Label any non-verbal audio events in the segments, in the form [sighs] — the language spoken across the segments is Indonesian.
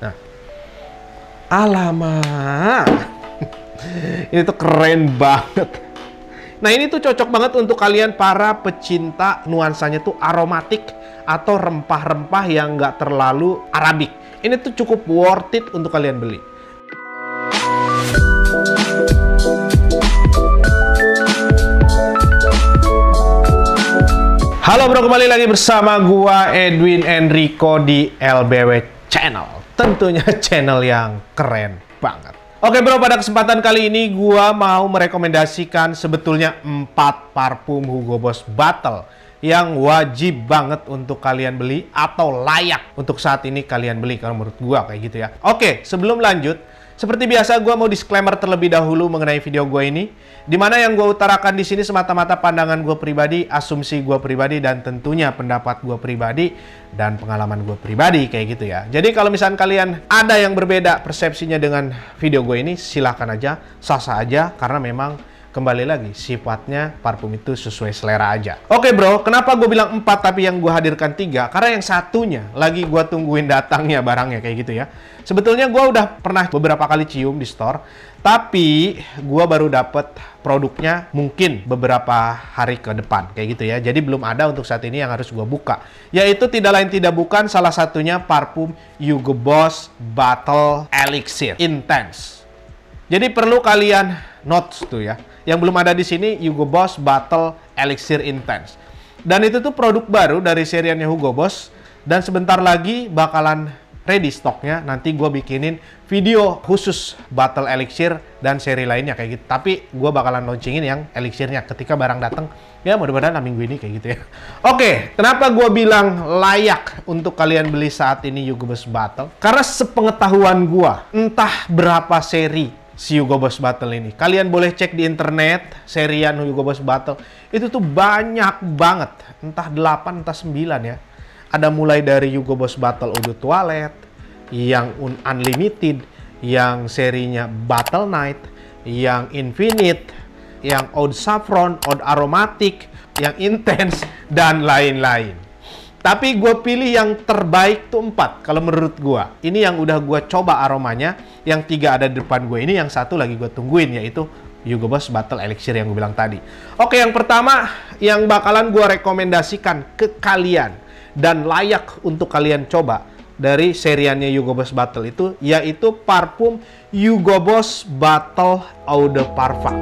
Nah, alamak. [laughs] ini tuh keren banget. Nah, ini tuh cocok banget untuk kalian para pecinta nuansanya tuh aromatik atau rempah-rempah yang nggak terlalu arabik. Ini tuh cukup worth it untuk kalian beli. Halo bro, kembali lagi bersama gua Edwin Enrico di LBW Channel tentunya [laughs] channel yang keren banget. Oke bro, pada kesempatan kali ini gua mau merekomendasikan sebetulnya 4 parfum Hugo Boss Battle yang wajib banget untuk kalian beli atau layak untuk saat ini kalian beli kalau menurut gua kayak gitu ya. Oke, sebelum lanjut, seperti biasa gua mau disclaimer terlebih dahulu mengenai video gua ini. Dimana yang gue utarakan di sini semata-mata pandangan gue pribadi, asumsi gue pribadi, dan tentunya pendapat gue pribadi dan pengalaman gue pribadi kayak gitu ya. Jadi kalau misalnya kalian ada yang berbeda persepsinya dengan video gue ini, silahkan aja, sah-sah aja karena memang kembali lagi sifatnya parfum itu sesuai selera aja. Oke bro, kenapa gue bilang empat tapi yang gue hadirkan tiga Karena yang satunya lagi gue tungguin datangnya barangnya kayak gitu ya. Sebetulnya gue udah pernah beberapa kali cium di store, tapi gue baru dapet produknya mungkin beberapa hari ke depan kayak gitu ya. Jadi belum ada untuk saat ini yang harus gue buka. Yaitu tidak lain tidak bukan salah satunya parfum Hugo Boss Battle Elixir Intense. Jadi perlu kalian notes tuh ya yang belum ada di sini Hugo Boss Battle Elixir Intense. Dan itu tuh produk baru dari seriannya Hugo Boss dan sebentar lagi bakalan ready stoknya. Nanti gue bikinin video khusus Battle Elixir dan seri lainnya kayak gitu. Tapi gue bakalan launchingin yang Elixirnya ketika barang datang. Ya mudah-mudahan minggu ini kayak gitu ya. Oke, kenapa gue bilang layak untuk kalian beli saat ini Hugo Boss Battle? Karena sepengetahuan gue, entah berapa seri si Hugo Boss Battle ini. Kalian boleh cek di internet serian Hugo Boss Battle. Itu tuh banyak banget. Entah 8, entah 9 ya. Ada mulai dari Hugo Boss Battle Udo Toilet, yang Un Unlimited, yang serinya Battle Night, yang Infinite, yang Old Saffron, Old Aromatic, yang Intense, [laughs] dan lain-lain. Tapi gue pilih yang terbaik tuh empat kalau menurut gue. Ini yang udah gue coba aromanya. Yang tiga ada di depan gue ini, yang satu lagi gue tungguin yaitu Hugo Boss Battle Elixir yang gue bilang tadi. Oke, yang pertama yang bakalan gue rekomendasikan ke kalian dan layak untuk kalian coba dari seriannya Hugo Boss Battle itu yaitu parfum Hugo Boss Battle Eau de Parfum.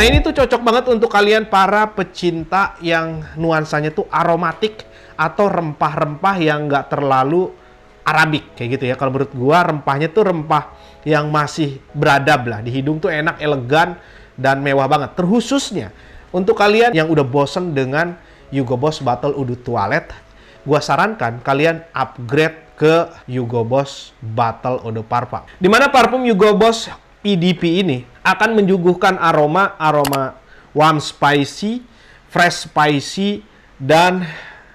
Nah ini tuh cocok banget untuk kalian para pecinta yang nuansanya tuh aromatik atau rempah-rempah yang nggak terlalu Arabik kayak gitu ya. Kalau menurut gua rempahnya tuh rempah yang masih beradab lah di hidung tuh enak, elegan dan mewah banget. Terkhususnya untuk kalian yang udah bosen dengan Hugo Boss Battle Udu Toilet, gua sarankan kalian upgrade ke Hugo Boss Battle Udu Parfum. Dimana parfum Hugo Boss PDP ini akan menyuguhkan aroma aroma warm spicy, fresh spicy dan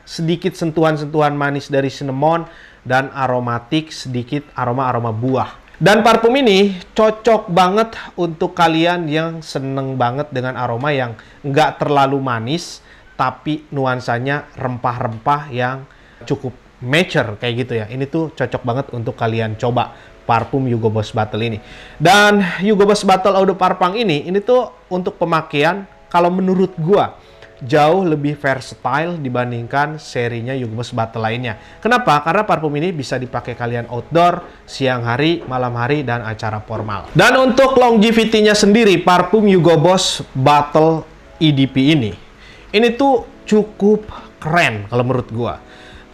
sedikit sentuhan-sentuhan manis dari cinnamon dan aromatik sedikit aroma-aroma buah. Dan parfum ini cocok banget untuk kalian yang seneng banget dengan aroma yang nggak terlalu manis, tapi nuansanya rempah-rempah yang cukup matcher kayak gitu ya. Ini tuh cocok banget untuk kalian coba parfum Hugo Boss Battle ini. Dan Hugo Boss Battle Eau de Parfum ini, ini tuh untuk pemakaian kalau menurut gua jauh lebih versatile dibandingkan serinya Hugo Boss Battle lainnya. Kenapa? Karena parfum ini bisa dipakai kalian outdoor, siang hari, malam hari, dan acara formal. Dan untuk longevity-nya sendiri, parfum Hugo Boss Battle EDP ini, ini tuh cukup keren kalau menurut gua.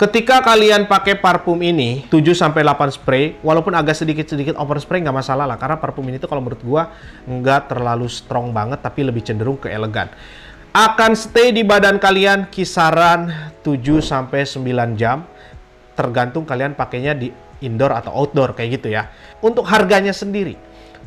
Ketika kalian pakai parfum ini 7 8 spray, walaupun agak sedikit-sedikit overspray nggak masalah lah karena parfum ini tuh kalau menurut gua nggak terlalu strong banget tapi lebih cenderung ke elegan. Akan stay di badan kalian kisaran 7 9 jam tergantung kalian pakainya di indoor atau outdoor kayak gitu ya. Untuk harganya sendiri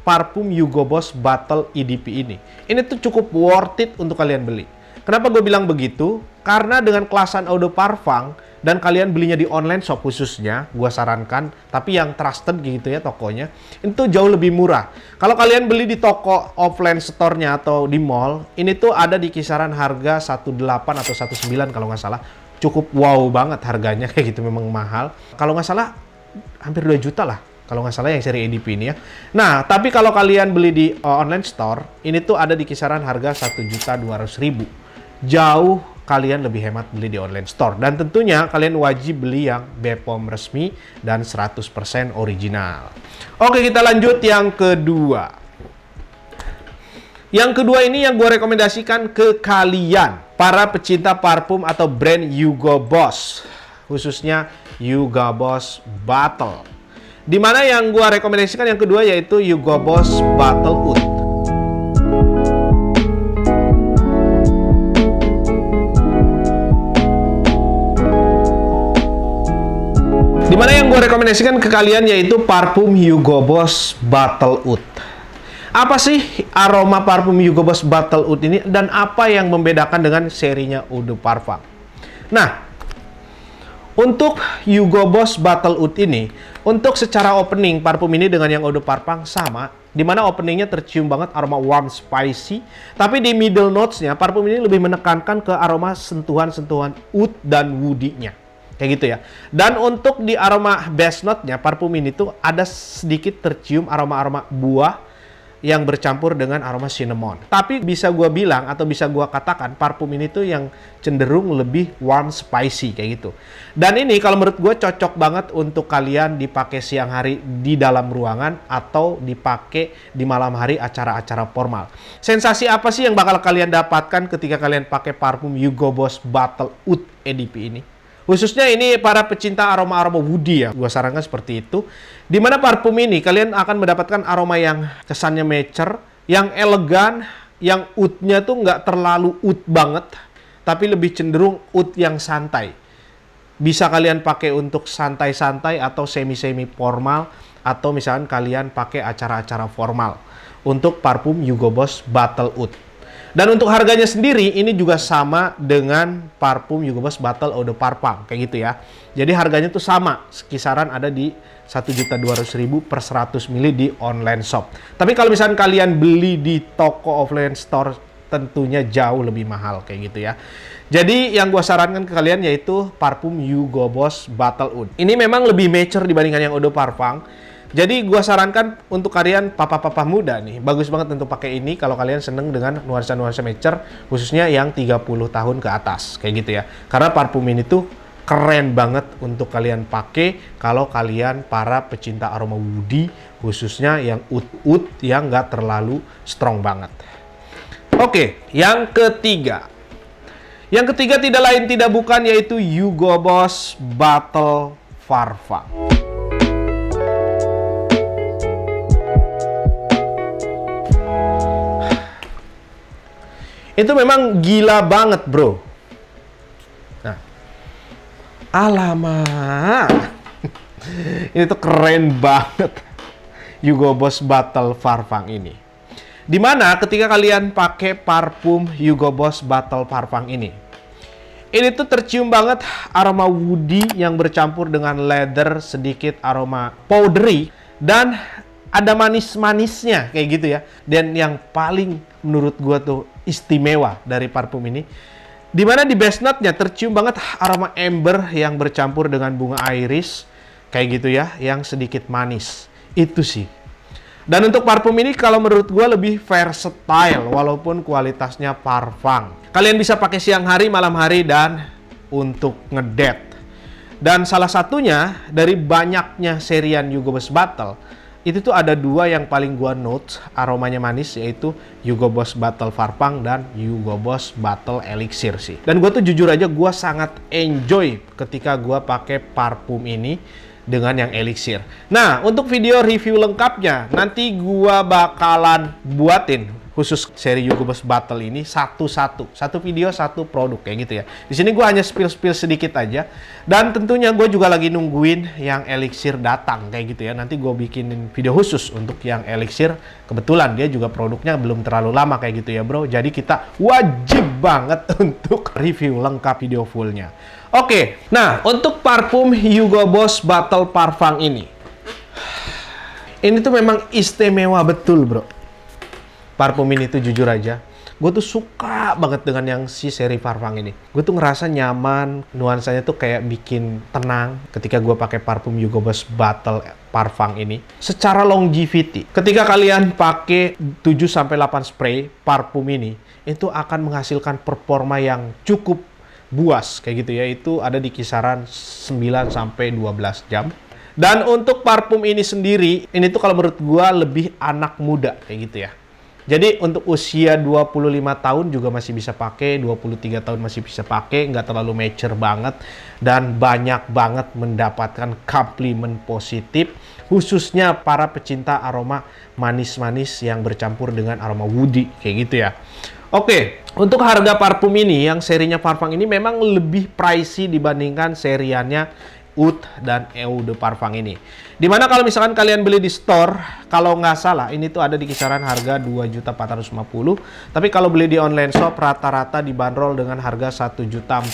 parfum Hugo Boss Battle EDP ini. Ini tuh cukup worth it untuk kalian beli. Kenapa gue bilang begitu? Karena dengan kelasan Eau de Parfum, dan kalian belinya di online shop khususnya, gue sarankan, tapi yang trusted gitu ya tokonya, itu jauh lebih murah. Kalau kalian beli di toko offline store-nya atau di mall, ini tuh ada di kisaran harga 18 atau 19 kalau nggak salah. Cukup wow banget harganya [laughs] kayak gitu memang mahal. Kalau nggak salah hampir 2 juta lah kalau nggak salah yang seri EDP ini ya. Nah, tapi kalau kalian beli di eh, online store, ini tuh ada di kisaran harga 1.200.000. Jauh kalian lebih hemat beli di online store. Dan tentunya kalian wajib beli yang BPOM resmi dan 100% original. Oke, kita lanjut yang kedua. Yang kedua ini yang gue rekomendasikan ke kalian, para pecinta parfum atau brand Hugo Boss. Khususnya Hugo Boss Battle. Dimana yang gue rekomendasikan yang kedua yaitu Hugo Boss Battle Wood. gue rekomendasikan ke kalian yaitu parfum Hugo Boss Battle Oud. Apa sih aroma parfum Hugo Boss Battle Oud ini dan apa yang membedakan dengan serinya Eau de Parfum? Nah, untuk Hugo Boss Battle Oud ini, untuk secara opening parfum ini dengan yang Eau de Parfum sama, dimana openingnya tercium banget aroma warm spicy. Tapi di middle notes-nya, parfum ini lebih menekankan ke aroma sentuhan-sentuhan oud dan woody-nya. Kayak gitu ya. Dan untuk di aroma base note-nya, parfum ini tuh ada sedikit tercium aroma-aroma buah yang bercampur dengan aroma cinnamon. Tapi bisa gue bilang atau bisa gue katakan parfum ini tuh yang cenderung lebih warm spicy kayak gitu. Dan ini kalau menurut gue cocok banget untuk kalian dipakai siang hari di dalam ruangan atau dipakai di malam hari acara-acara formal. Sensasi apa sih yang bakal kalian dapatkan ketika kalian pakai parfum Hugo Boss Battle Oud EDP ini? Khususnya ini para pecinta aroma-aroma woody ya, gua sarankan seperti itu. dimana parfum ini kalian akan mendapatkan aroma yang kesannya mature, yang elegan, yang oud-nya tuh nggak terlalu oud banget, tapi lebih cenderung oud yang santai. Bisa kalian pakai untuk santai-santai atau semi-semi formal atau misalkan kalian pakai acara-acara formal untuk parfum Hugo Boss Battle Oud. Dan untuk harganya sendiri ini juga sama dengan parfum Hugo Boss Battle Eau de Parfum kayak gitu ya. Jadi harganya tuh sama, kisaran ada di 1.200.000 per 100 ml di online shop. Tapi kalau misalnya kalian beli di toko offline store tentunya jauh lebih mahal kayak gitu ya. Jadi yang gue sarankan ke kalian yaitu parfum Hugo Boss Battle Oud. Ini memang lebih mature dibandingkan yang Eau de Parfum jadi gua sarankan untuk kalian papa-papa muda nih, bagus banget untuk pakai ini kalau kalian seneng dengan nuansa-nuansa mature, khususnya yang 30 tahun ke atas kayak gitu ya. Karena parfum ini tuh keren banget untuk kalian pakai kalau kalian para pecinta aroma woody khususnya yang oud-oud yang nggak terlalu strong banget. Oke, yang ketiga. Yang ketiga tidak lain tidak bukan yaitu Hugo Boss Battle Farfa. Itu memang gila banget, bro. Nah, alamak. [laughs] ini tuh keren banget. Hugo Boss Battle Farfang ini. Dimana ketika kalian pakai parfum Hugo Boss Battle Farfang ini, ini tuh tercium banget aroma woody yang bercampur dengan leather sedikit aroma powdery dan ada manis-manisnya kayak gitu ya. Dan yang paling menurut gua tuh istimewa dari parfum ini dimana di base note-nya tercium banget aroma amber yang bercampur dengan bunga iris kayak gitu ya yang sedikit manis itu sih dan untuk parfum ini kalau menurut gue lebih versatile walaupun kualitasnya parfum. Kalian bisa pakai siang hari, malam hari, dan untuk ngedet. Dan salah satunya dari banyaknya serian Hugo Boss Battle, itu tuh ada dua yang paling gua note aromanya manis yaitu Hugo Boss Battle Farpang dan Hugo Boss Battle Elixir sih. Dan gua tuh jujur aja gua sangat enjoy ketika gua pakai parfum ini dengan yang elixir. Nah, untuk video review lengkapnya nanti gua bakalan buatin khusus seri Yugo Boss Battle ini satu-satu. Satu video, satu produk kayak gitu ya. Di sini gue hanya spill-spill sedikit aja. Dan tentunya gue juga lagi nungguin yang Elixir datang kayak gitu ya. Nanti gue bikinin video khusus untuk yang Elixir. Kebetulan dia juga produknya belum terlalu lama kayak gitu ya bro. Jadi kita wajib banget [laughs] untuk review lengkap video fullnya. Oke, nah untuk parfum Hugo Boss Battle Parfum ini. [sighs] Ini tuh memang istimewa betul bro parfum ini tuh jujur aja gue tuh suka banget dengan yang si seri Farfang ini. Gue tuh ngerasa nyaman, nuansanya tuh kayak bikin tenang ketika gue pakai parfum Hugo Boss Battle Parfang ini. Secara longevity, ketika kalian pakai 7 8 spray parfum ini, itu akan menghasilkan performa yang cukup buas kayak gitu ya. Itu ada di kisaran 9 12 jam. Dan untuk parfum ini sendiri, ini tuh kalau menurut gue lebih anak muda kayak gitu ya. Jadi untuk usia 25 tahun juga masih bisa pakai, 23 tahun masih bisa pakai, nggak terlalu mature banget dan banyak banget mendapatkan komplimen positif khususnya para pecinta aroma manis-manis yang bercampur dengan aroma woody kayak gitu ya. Oke, untuk harga parfum ini yang serinya Farfang ini memang lebih pricey dibandingkan seriannya Oud, dan Eau de Parfum ini. Dimana kalau misalkan kalian beli di store, kalau nggak salah ini tuh ada di kisaran harga 2.450. Tapi kalau beli di online shop rata-rata dibanderol dengan harga 1.450.000.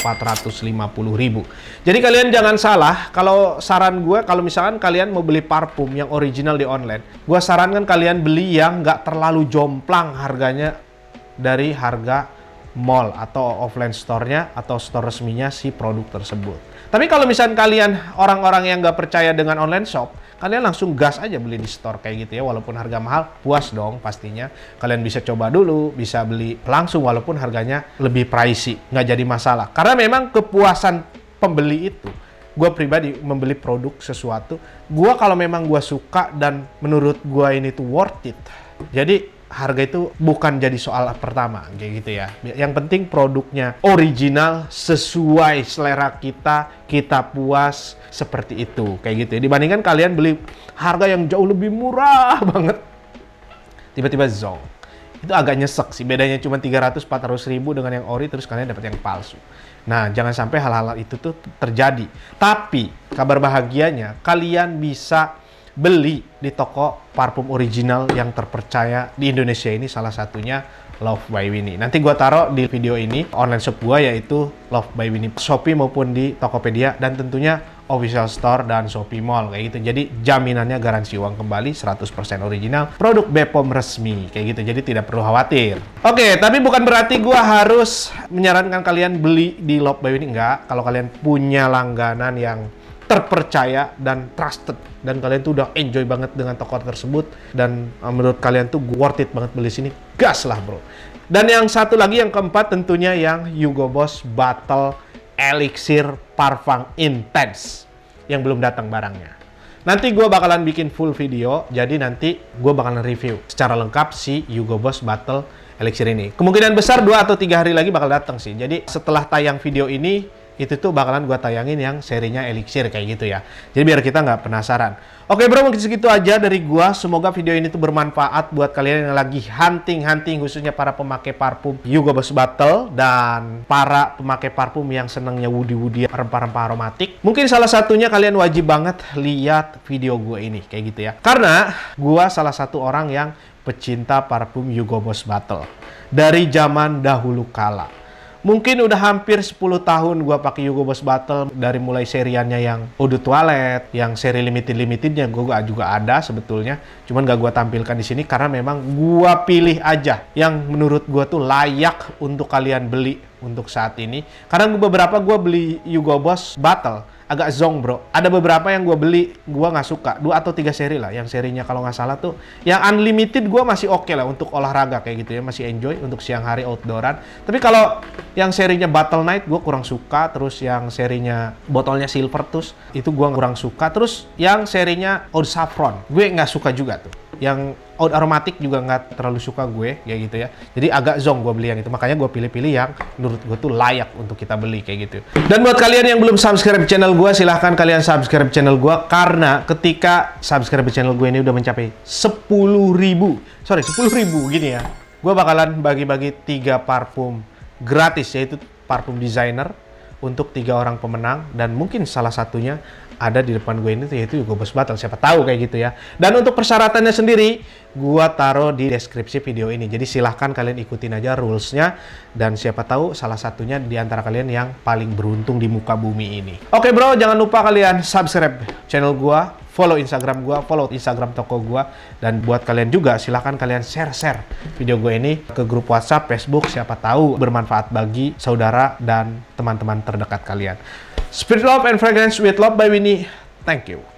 Jadi kalian jangan salah, kalau saran gue kalau misalkan kalian mau beli parfum yang original di online, gue sarankan kalian beli yang nggak terlalu jomplang harganya dari harga mall atau offline store-nya atau store resminya si produk tersebut. Tapi kalau misalnya kalian orang-orang yang nggak percaya dengan online shop, kalian langsung gas aja beli di store kayak gitu ya, walaupun harga mahal, puas dong pastinya. Kalian bisa coba dulu, bisa beli langsung walaupun harganya lebih pricey, nggak jadi masalah. Karena memang kepuasan pembeli itu, gue pribadi membeli produk sesuatu, gue kalau memang gue suka dan menurut gue ini tuh worth it. Jadi harga itu bukan jadi soal pertama kayak gitu ya. Yang penting produknya original sesuai selera kita, kita puas seperti itu kayak gitu. Ya. Dibandingkan kalian beli harga yang jauh lebih murah [laughs] banget, tiba-tiba zong. Itu agak nyesek sih, bedanya cuma 300-400 ribu dengan yang ori terus kalian dapat yang palsu. Nah, jangan sampai hal-hal itu tuh terjadi. Tapi, kabar bahagianya, kalian bisa beli di toko parfum original yang terpercaya di Indonesia ini salah satunya Love by Winnie. Nanti gue taruh di video ini online shop gue yaitu Love by Winnie Shopee maupun di Tokopedia dan tentunya official store dan Shopee Mall kayak gitu. Jadi jaminannya garansi uang kembali 100% original produk Bepom resmi kayak gitu. Jadi tidak perlu khawatir. Oke, okay, tapi bukan berarti gue harus menyarankan kalian beli di Love by Winnie enggak. Kalau kalian punya langganan yang terpercaya dan trusted dan kalian tuh udah enjoy banget dengan toko tersebut dan eh, menurut kalian tuh worth it banget beli sini gas lah bro dan yang satu lagi yang keempat tentunya yang Hugo Boss Battle Elixir Parfum Intense yang belum datang barangnya nanti gue bakalan bikin full video jadi nanti gue bakalan review secara lengkap si Hugo Boss Battle Elixir ini kemungkinan besar dua atau tiga hari lagi bakal datang sih jadi setelah tayang video ini itu tuh bakalan gue tayangin yang serinya Elixir kayak gitu ya. Jadi biar kita nggak penasaran. Oke bro mungkin segitu aja dari gue. Semoga video ini tuh bermanfaat buat kalian yang lagi hunting-hunting khususnya para pemakai parfum Hugo Boss Battle dan para pemakai parfum yang senangnya woody-woody rempah-rempah aromatik. Mungkin salah satunya kalian wajib banget lihat video gue ini kayak gitu ya. Karena gue salah satu orang yang pecinta parfum Hugo Boss Battle dari zaman dahulu kala. Mungkin udah hampir 10 tahun gue pakai Hugo Boss Battle dari mulai seriannya yang Ode Toilet, yang seri limited limitednya gue juga ada sebetulnya. Cuman gak gue tampilkan di sini karena memang gue pilih aja yang menurut gue tuh layak untuk kalian beli untuk saat ini. Karena beberapa gue beli Hugo Boss Battle agak zong bro. Ada beberapa yang gue beli, gue nggak suka. Dua atau tiga seri lah, yang serinya kalau nggak salah tuh. Yang unlimited gue masih oke okay lah untuk olahraga kayak gitu ya, masih enjoy untuk siang hari outdooran. Tapi kalau yang serinya Battle Night gue kurang suka, terus yang serinya botolnya Silver terus itu gue kurang suka. Terus yang serinya Old Saffron, gue nggak suka juga tuh. Yang aromatik juga nggak terlalu suka gue ya gitu ya jadi agak zong gue beli yang itu makanya gue pilih-pilih yang menurut gue tuh layak untuk kita beli kayak gitu dan buat kalian yang belum subscribe channel gue silahkan kalian subscribe channel gue karena ketika subscribe channel gue ini udah mencapai 10 ribu sorry 10 ribu gini ya gue bakalan bagi-bagi tiga parfum gratis yaitu parfum designer untuk tiga orang pemenang dan mungkin salah satunya ada di depan gue ini yaitu Hugo Boss Battle. Siapa tahu kayak gitu ya. Dan untuk persyaratannya sendiri, gue taruh di deskripsi video ini. Jadi silahkan kalian ikutin aja rulesnya. Dan siapa tahu salah satunya di antara kalian yang paling beruntung di muka bumi ini. Oke bro, jangan lupa kalian subscribe channel gue, follow Instagram gue, follow Instagram toko gue. Dan buat kalian juga silahkan kalian share-share video gue ini ke grup WhatsApp, Facebook, siapa tahu bermanfaat bagi saudara dan teman-teman terdekat kalian. Spirit Love and Fragrance with Love by Winnie. Thank you.